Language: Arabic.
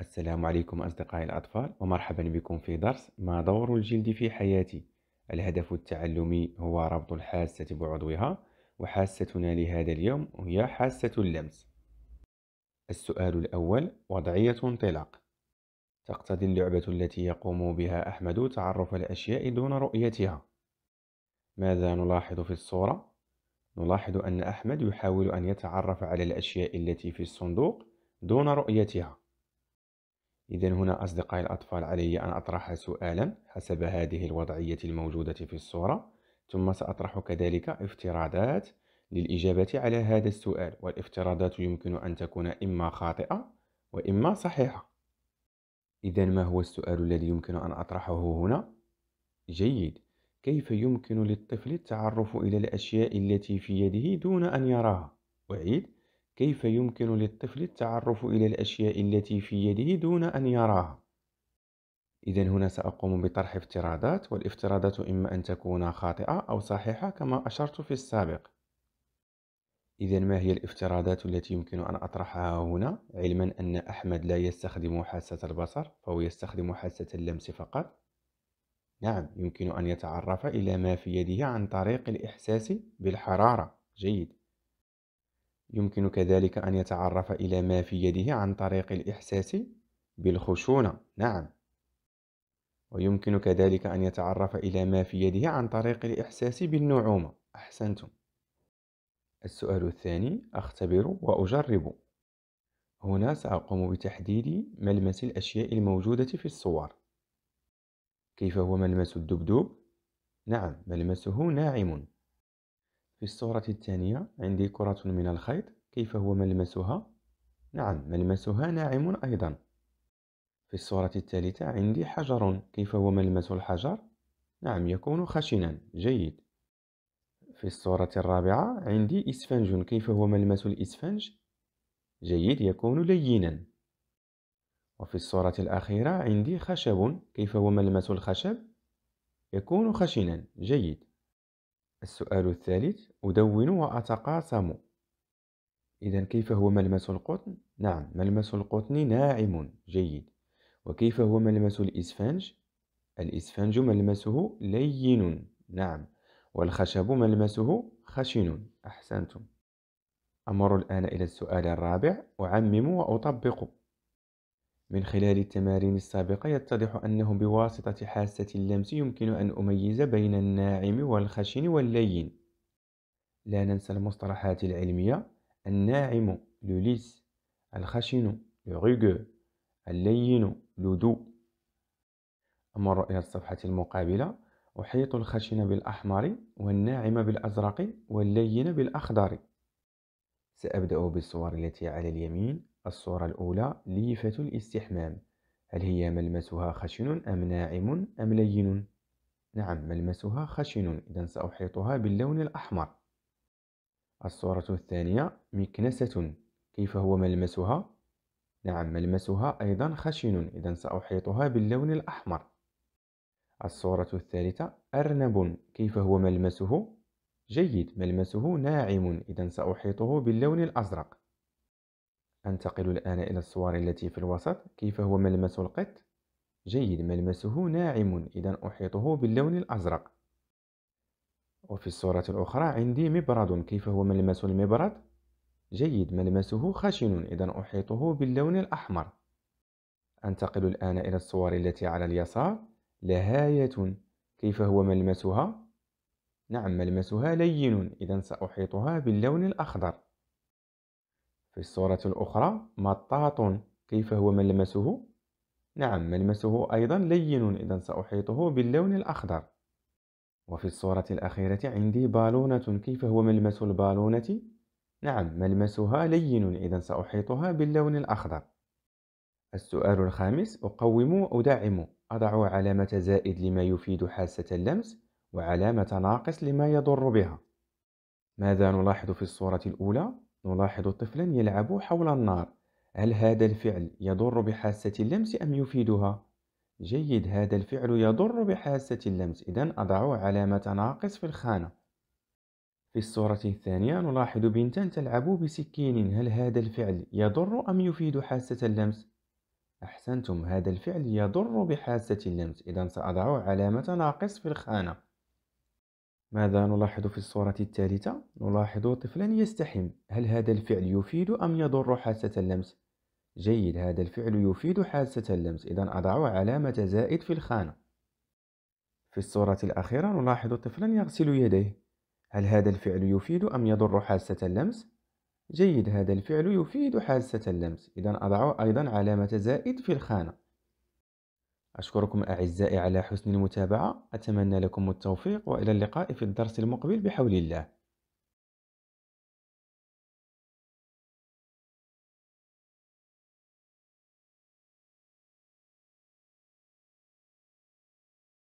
السلام عليكم أصدقائي الأطفال ومرحبا بكم في درس ما دور الجلد في حياتي الهدف التعلمي هو ربط الحاسة بعضوها وحاستنا لهذا اليوم هي حاسة اللمس السؤال الأول وضعية انطلاق تقتضي اللعبة التي يقوم بها أحمد تعرف الأشياء دون رؤيتها ماذا نلاحظ في الصورة؟ نلاحظ أن أحمد يحاول أن يتعرف على الأشياء التي في الصندوق دون رؤيتها إذا هنا أصدقائي الأطفال علي أن أطرح سؤالا حسب هذه الوضعية الموجودة في الصورة ثم سأطرح كذلك افتراضات للإجابة على هذا السؤال والافتراضات يمكن أن تكون إما خاطئة وإما صحيحة إذا ما هو السؤال الذي يمكن أن أطرحه هنا؟ جيد كيف يمكن للطفل التعرف إلى الأشياء التي في يده دون أن يراها؟ أعيد كيف يمكن للطفل التعرف إلى الأشياء التي في يده دون أن يراها؟ إذا هنا سأقوم بطرح افتراضات والافتراضات إما أن تكون خاطئة أو صحيحة كما أشرت في السابق إذا ما هي الافتراضات التي يمكن أن أطرحها هنا علما أن أحمد لا يستخدم حاسة البصر فهو يستخدم حاسة اللمس فقط نعم يمكن أن يتعرف إلى ما في يده عن طريق الإحساس بالحرارة جيد يمكن كذلك أن يتعرف إلى ما في يده عن طريق الإحساس بالخشونة نعم ويمكن كذلك أن يتعرف إلى ما في يده عن طريق الإحساس بالنعومة أحسنتم السؤال الثاني أختبر وأجرب هنا سأقوم بتحديد ملمس الأشياء الموجودة في الصور كيف هو ملمس الدبدوب؟ نعم ملمسه ناعم في الصورة الثانية عندي كرة من الخيط كيف هو ملمسها؟ نعم ملمسها ناعم أيضا في الصورة الثالثة عندي حجر كيف هو ملمس الحجر؟ نعم يكون خشنا جيد في الصورة الرابعة عندي إسفنج كيف هو ملمس الإسفنج؟ جيد يكون لينا وفي الصورة الأخيرة عندي خشب كيف هو ملمس الخشب؟ يكون خشنا جيد السؤال الثالث أدون وأتقاسم إذا كيف هو ملمس القطن؟ نعم ملمس القطن ناعم جيد وكيف هو ملمس الإسفنج؟ الإسفنج ملمسه لين نعم والخشب ملمسه خشن أحسنتم أمر الآن إلى السؤال الرابع أعمم وأطبق من خلال التمارين السابقة يتضح أنه بواسطة حاسة اللمس يمكن أن أميز بين الناعم والخشن واللين لا ننسى المصطلحات العلمية الناعم لوليس الخشن لغيغو اللين لودو أما إلى الصفحة المقابلة أحيط الخشن بالأحمر والناعم بالأزرق واللين بالأخضر سأبدأ بالصور التي على اليمين الصورة الأولى ليفة الاستحمام هل هي ملمسها خشن أم ناعم أم لين؟ نعم ملمسها خشن إذا سأحيطها باللون الأحمر الصورة الثانية مكنسة كيف هو ملمسها؟ نعم ملمسها أيضا خشن إذا سأحيطها باللون الأحمر الصورة الثالثة أرنب كيف هو ملمسه؟ جيد ملمسه ناعم إذا سأحيطه باللون الأزرق أنتقل الآن إلى الصور التي في الوسط كيف هو ملمس القط؟ جيد ملمسه ناعم إذا أحيطه باللون الأزرق وفي الصورة الأخرى عندي مبرد كيف هو ملمس المبرد؟ جيد ملمسه خشن إذا أحيطه باللون الأحمر أنتقل الآن إلى الصور التي على اليسار لهاية كيف هو ملمسها؟ نعم ملمسها لين إذا سأحيطها باللون الأخضر في الصورة الأخرى مطاط كيف هو ملمسه؟ نعم ملمسه أيضا لين إذا سأحيطه باللون الأخضر وفي الصورة الأخيرة عندي بالونة كيف هو ملمس البالونة؟ نعم ملمسها لين إذا سأحيطها باللون الأخضر السؤال الخامس أقوم أدعم أضع علامة زائد لما يفيد حاسة اللمس وعلامة ناقص لما يضر بها ماذا نلاحظ في الصورة الأولى؟ نلاحظ طفلا يلعب حول النار هل هذا الفعل يضر بحاسة اللمس أم يفيدها؟ جيد هذا الفعل يضر بحاسة اللمس إذا أضع علامة ناقص في الخانة في الصورة الثانية نلاحظ بنتا تلعب بسكين هل هذا الفعل يضر أم يفيد حاسة اللمس؟ أحسنتم هذا الفعل يضر بحاسة اللمس إذا سأضع علامة ناقص في الخانة ماذا نلاحظ في الصورة الثالثة؟ نلاحظ طفلا يستحم هل هذا الفعل يفيد أم يضر حاسة اللمس؟ جيد هذا الفعل يفيد حاسة اللمس إذا أضع علامة زائد في الخانة في الصورة الأخيرة نلاحظ طفلا يغسل يديه هل هذا الفعل يفيد أم يضر حاسة اللمس؟ جيد هذا الفعل يفيد حاسة اللمس إذا أضع أيضا علامة زائد في الخانة أشكركم أعزائي على حسن المتابعة أتمنى لكم التوفيق وإلى اللقاء في الدرس المقبل بحول الله